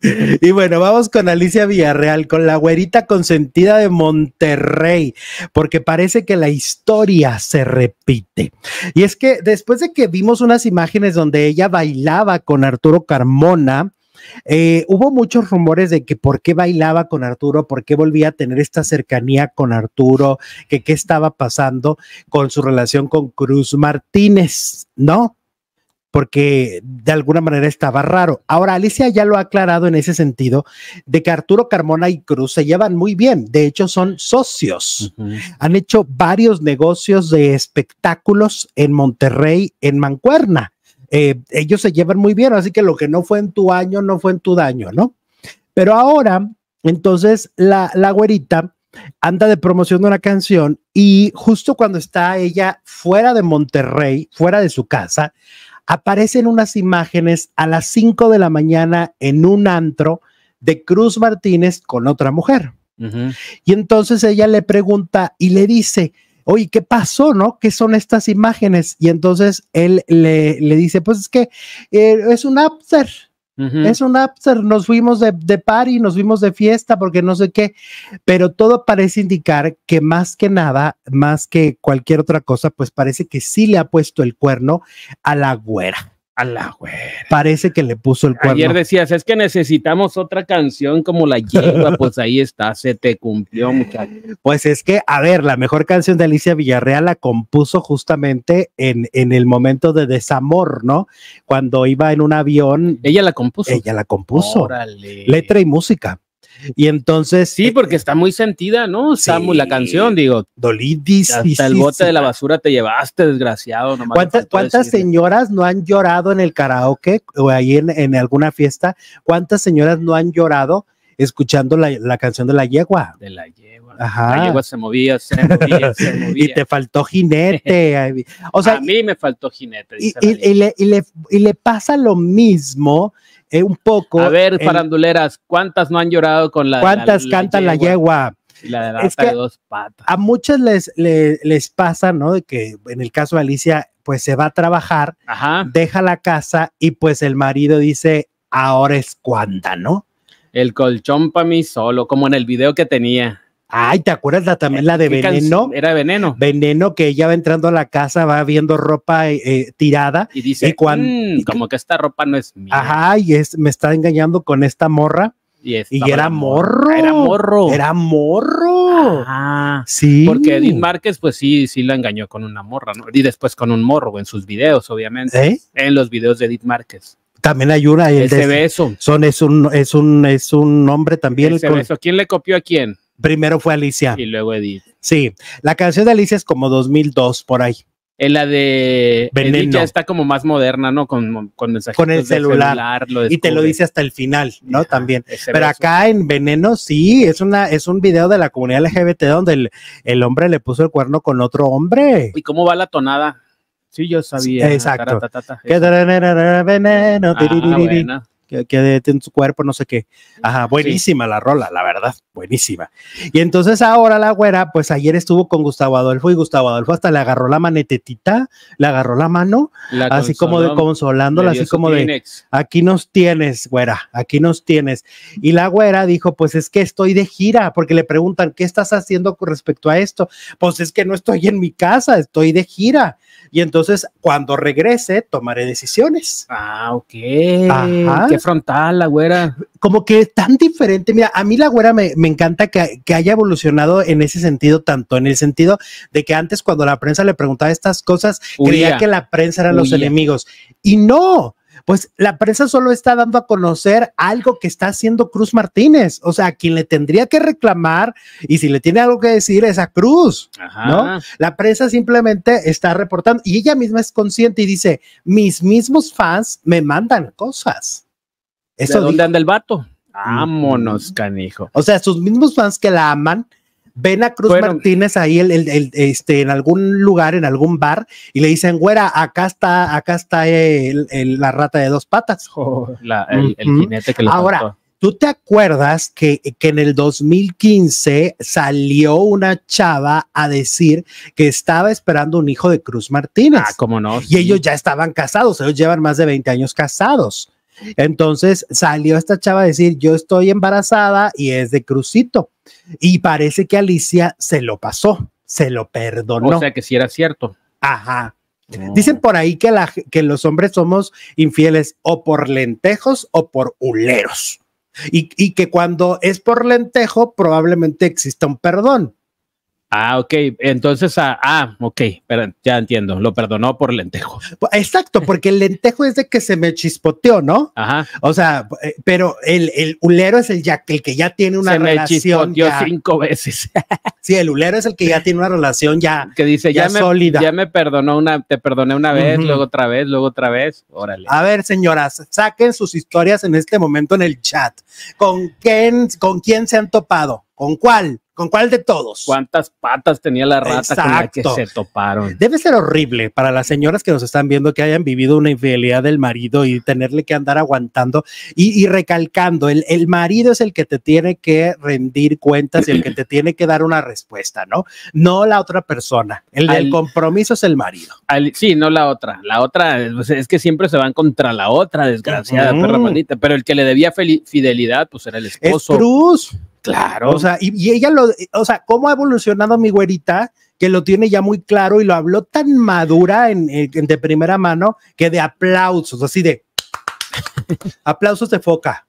y bueno, vamos con Alicia Villarreal, con la güerita consentida de Monterrey, porque parece que la historia se repite. Y es que después de que vimos unas imágenes donde ella bailaba con Arturo Carmona, eh, hubo muchos rumores de que por qué bailaba con Arturo, por qué volvía a tener esta cercanía con Arturo, que qué estaba pasando con su relación con Cruz Martínez, ¿no? porque de alguna manera estaba raro. Ahora, Alicia ya lo ha aclarado en ese sentido, de que Arturo Carmona y Cruz se llevan muy bien, de hecho son socios, han hecho varios negocios de espectáculos en Monterrey, en Mancuerna. Eh, ellos se llevan muy bien, así que lo que no fue en tu año, no fue en tu daño, ¿no? Pero ahora, entonces, la, la güerita anda de promoción de una canción y justo cuando está ella fuera de Monterrey, fuera de su casa, aparecen unas imágenes a las 5 de la mañana en un antro de Cruz Martínez con otra mujer. Y entonces ella le pregunta y le dice, oye, ¿qué pasó? ¿No? ¿Qué son estas imágenes? Y entonces él le, dice, pues es que eh, es un after. Es un after, nos fuimos de, de party, nos fuimos de fiesta, porque no sé qué, pero todo parece indicar que más que nada, más que cualquier otra cosa, pues parece que sí le ha puesto el cuerno a la güera. A la Parece que le puso el cuerno. Ayer decías, es que necesitamos otra canción como la lleva, pues ahí está, se te cumplió, muchachos. Pues es que, a ver, la mejor canción de Alicia Villarreal la compuso justamente en, en el momento de desamor, ¿no? Cuando iba en un avión. Ella la compuso. Ella la compuso. Letra y música. Y entonces. Sí, eh, porque eh, está muy sentida, ¿no? Está muy la canción, digo. Dolidis. Hasta el bote de la basura te llevaste, desgraciado. Nomás ¿Cuántas, señoras no han llorado en el karaoke o ahí en, alguna fiesta? ¿Cuántas señoras no han llorado? escuchando la, la, canción de la yegua. De la yegua. Ajá. La yegua se movía, se movía, se movía. y te faltó jinete. o sea, a mí me faltó jinete. y, le, y, le, y le pasa lo mismo eh, un poco. A ver, faranduleras, ¿cuántas no han llorado con la. ¿Cuántas cantan la yegua? la de dos patas. A muchas les, les, pasa, ¿no? De que en el caso de Alicia, pues se va a trabajar, deja la casa y pues el marido dice, ahora es cuanta, ¿no? El colchón para mí solo, como en el video que tenía. Ay, ¿te acuerdas también eh, la de Veneno? Era Veneno. Veneno que ella va entrando a la casa, va viendo ropa eh, eh, tirada. Y dice, mm, como que esta ropa no es mía. Ajá, y es, me está engañando con esta morra. Y, era morro. Era morro. Era morro. Ah, sí. Porque Edith Márquez, pues sí, sí la engañó con una morra, ¿no? Y después con un morro en sus videos, obviamente. ¿Eh? En los videos de Edith Márquez. También hay una. El de, beso. Son, es un, es un, es un nombre también. beso. ¿Quién le copió a quién? Primero fue Alicia. Y luego Edith. Sí, la canción de Alicia es como 2002 por ahí. En eh, la de Veneno. ya está como más moderna, ¿no? Con, el celular. y te lo dice hasta el final, ¿no? También. Pero acá en Veneno, sí, es una, es un video de la comunidad LGBT donde el, hombre le puso el cuerno con otro hombre. ¿Y cómo va la tonada? Sí, yo sabía. exacto. Veneno. Ah, que quede en su cuerpo, no sé qué. Ajá, buenísima la rola, la verdad, buenísima. Y entonces ahora la güera, pues ayer estuvo con Gustavo Adolfo y Gustavo Adolfo hasta le agarró la manetetita, le agarró la mano, así como de consolándola, así como de, aquí nos tienes, güera, aquí nos tienes. Y la güera dijo, pues es que estoy de gira, porque le preguntan, ¿qué estás haciendo con respecto a esto? Pues es que no estoy en mi casa, estoy de gira y entonces cuando regrese tomaré decisiones. Ah, ok. Qué frontal la güera. Como que es tan diferente. Mira, a mí la güera me, me encanta que, haya evolucionado en ese sentido, tanto en el sentido de que antes cuando la prensa le preguntaba estas cosas, creía que la prensa eran los enemigos. Y no, pues la prensa solo está dando a conocer algo que está haciendo Cruz Martínez. O sea, quien le tendría que reclamar y si le tiene algo que decir es a Cruz, ¿no? La prensa simplemente está reportando y ella misma es consciente y dice, mis mismos fans me mandan cosas. Eso ¿De dónde anda el vato? Mm. Vámonos, canijo. O sea, sus mismos fans que la aman ven a Cruz Martínez ahí el, este, en algún lugar, en algún bar, y le dicen, güera, acá está, acá está la rata de dos patas. Oh, el, Ahora, ¿Tú te acuerdas que, que, en el 2015 salió una chava a decir que estaba esperando un hijo de Cruz Martínez? Ah, cómo no. Y ellos ya estaban casados, ellos llevan más de 20 años casados. Entonces salió esta chava a decir, yo estoy embarazada y es de crucito. Y parece que Alicia se lo pasó, se lo perdonó. O sea que si sí era cierto. Ajá. Dicen por ahí que, los hombres somos infieles o por lentejos o por uleros. Y, y que cuando es por lentejo probablemente exista un perdón Ah, ok. Entonces, ah, ah, ok, pero ya entiendo. Lo perdonó por lentejo. Pues, exacto, porque el lentejo es de que se me chispoteó, ¿no? Ajá. O sea, eh, pero el, el ulero es el, ya, el que ya tiene una se relación. Me ya. cinco veces. sí, el ulero es el que ya tiene una relación ya. Que dice, ya, me, sólida. Ya me perdonó una, te perdoné una vez, luego otra vez, luego otra vez. Órale. A ver, señoras, saquen sus historias en este momento en el chat. ¿Con quién, con quién se han topado? ¿Con cuál? ¿Con cuál de todos? ¿Cuántas patas tenía la rata con la que se toparon? Debe ser horrible para las señoras que nos están viendo que hayan vivido una infidelidad del marido y tenerle que andar aguantando y, recalcando, el, el, marido es el que te tiene que rendir cuentas y el que te tiene que dar una respuesta, ¿no? No la otra persona. El del compromiso es el marido. sí, no la otra. La otra pues, es, que siempre se van contra la otra, desgraciada, perra Pero el que le debía fidelidad, pues era el esposo. cruz. Claro. O sea, y, ella lo, o sea, cómo ha evolucionado mi güerita, que lo tiene ya muy claro y lo habló tan madura en, de primera mano que de aplausos, así de aplausos de foca.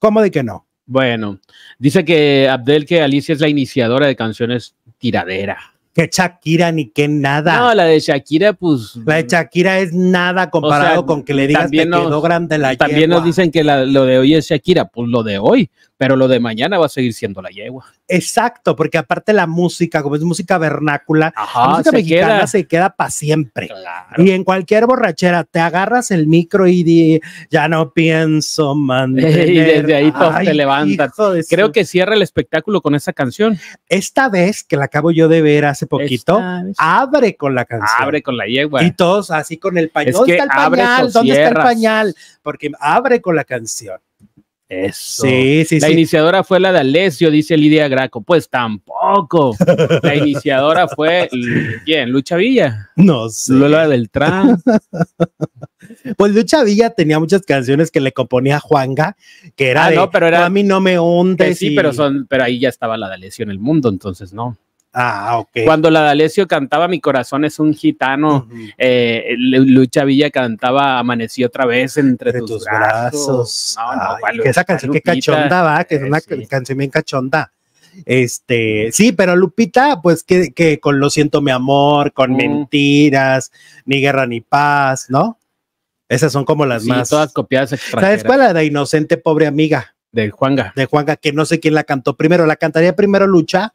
¿Cómo de que no? Bueno, dice que Abdel que Alicia es la iniciadora de canciones tiradera que Shakira ni que nada. No, la de Shakira, pues. La de Shakira es nada comparado con que le digas que no quedó grande la yegua. También nos dicen que lo de hoy es Shakira, pues lo de hoy, pero lo de mañana va a seguir siendo la yegua. Exacto, porque aparte la música, como es música vernácula, música mexicana se queda para siempre. Y en cualquier borrachera te agarras el micro y di, ya no pienso man, y desde ahí todos te levantan. Creo que cierra el espectáculo con esa canción. Esta vez que la acabo yo de ver poquito, abre con la canción. Abre con la yegua. Y todos así con el pañal. ¿Dónde está el pañal? ¿Dónde está el pañal? Porque abre con la canción. Eso. Sí, sí, la iniciadora fue la de Alessio, dice Lidia Graco. Pues tampoco. La iniciadora fue ¿quién? Lucha Villa. No sé. Lola Beltrán. Pues Lucha Villa tenía muchas canciones que le componía Juanga, que era ah, de, pero a mí no me hunde. sí, pero son, pero ahí ya estaba la de Alessio en el mundo, entonces no. Ah, ok. Cuando la D'Alessio cantaba Mi corazón es un gitano, eh, Lucha Villa cantaba Amanecí otra vez entre, tus, brazos. esa canción que cachonda, va, que es una eh, canción bien cachonda. Este, sí, pero Lupita, pues que, con Lo siento mi amor, con mm. mentiras, ni guerra ni paz, ¿no? Esas son como las sí, más. todas copiadas ¿Sabes cuál? La de Inocente Pobre Amiga. De Juanga. De Juanga, que no sé quién la cantó primero. ¿La cantaría primero Lucha?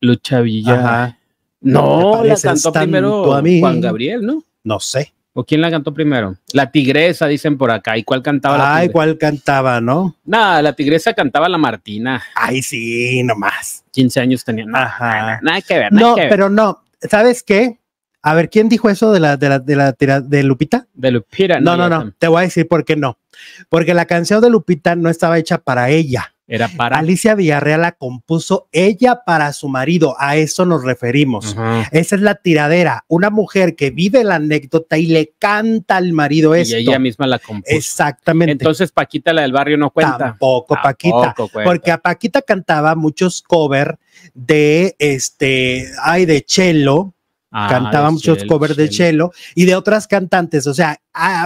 Lucha Villa. No, la cantó primero Juan Gabriel, ¿no? No sé. ¿O quién la cantó primero? La tigresa, dicen por acá. ¿Y cuál cantaba la Ay, ¿cuál cantaba, no? Nada, la tigresa cantaba la Martina. Ay, sí, nomás. 15 años tenía. Ajá. Nada, que ver, nada no, pero no. ¿Sabes qué? A ver, ¿quién dijo eso de la de la de de Lupita? De Lupita. No, no, no. no. Te voy a decir por qué no. Porque la canción de Lupita no estaba hecha para ella para. Alicia Villarreal la compuso ella para su marido, a eso nos referimos. Esa es la tiradera, una mujer que vive la anécdota y le canta al marido ella misma la compuso. Exactamente. Entonces Paquita, la del barrio, no cuenta. Tampoco, Paquita. Porque a Paquita cantaba muchos covers de este, ay, de Chelo Ah, cantaba muchos covers de Chelo y de otras cantantes. O sea,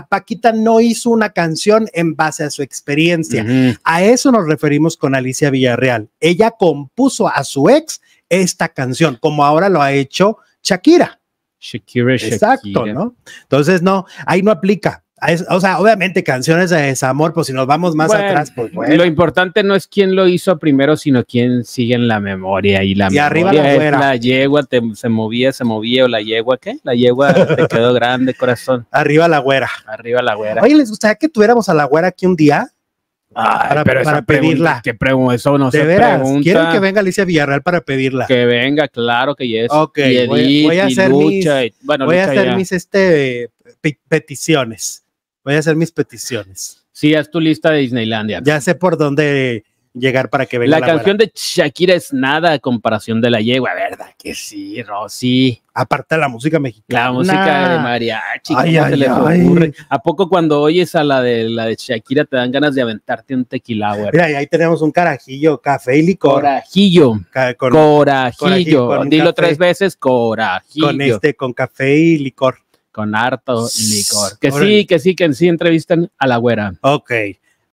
Paquita no hizo una canción en base a su experiencia. A eso nos referimos con Alicia Villarreal. Ella compuso a su ex esta canción, como ahora lo ha hecho Shakira. Shakira, Shakira. Exacto, ¿no? Entonces, no, ahí no aplica o sea, obviamente canciones de desamor, pues si nos vamos más atrás, pues Lo importante no es quién lo hizo primero, sino quién sigue en la memoria. Y la arriba la, es la yegua se movía, se movía, o la yegua, ¿qué? La yegua te quedó grande, corazón. Arriba la güera. Arriba la güera. Oye, ¿les gustaría que tuviéramos a la güera aquí un día? Ay, para, para pedirla. Que pregunta, eso no ¿De se Pregunta. que venga Alicia Villarreal para pedirla. Que venga, claro que yes. Ok, voy, a hacer mis, voy a hacer mis este, peticiones voy a hacer mis peticiones. Sí, haz tu lista de Disneylandia. Ya sé por dónde llegar para que venga. La, canción de Shakira es nada a comparación de la yegua, ¿verdad? Que sí, Rosy. Aparte la música mexicana. La música de mariachi, ay, ay, ¿A poco cuando oyes a la de la de Shakira te dan ganas de aventarte un tequila, Mira, y ahí tenemos un carajillo, café y licor. Corajillo. corajillo. Dilo tres veces, corajillo. Con este, con café y licor con harto licor. Que sí, que sí, que sí entrevistan a la güera. Ok.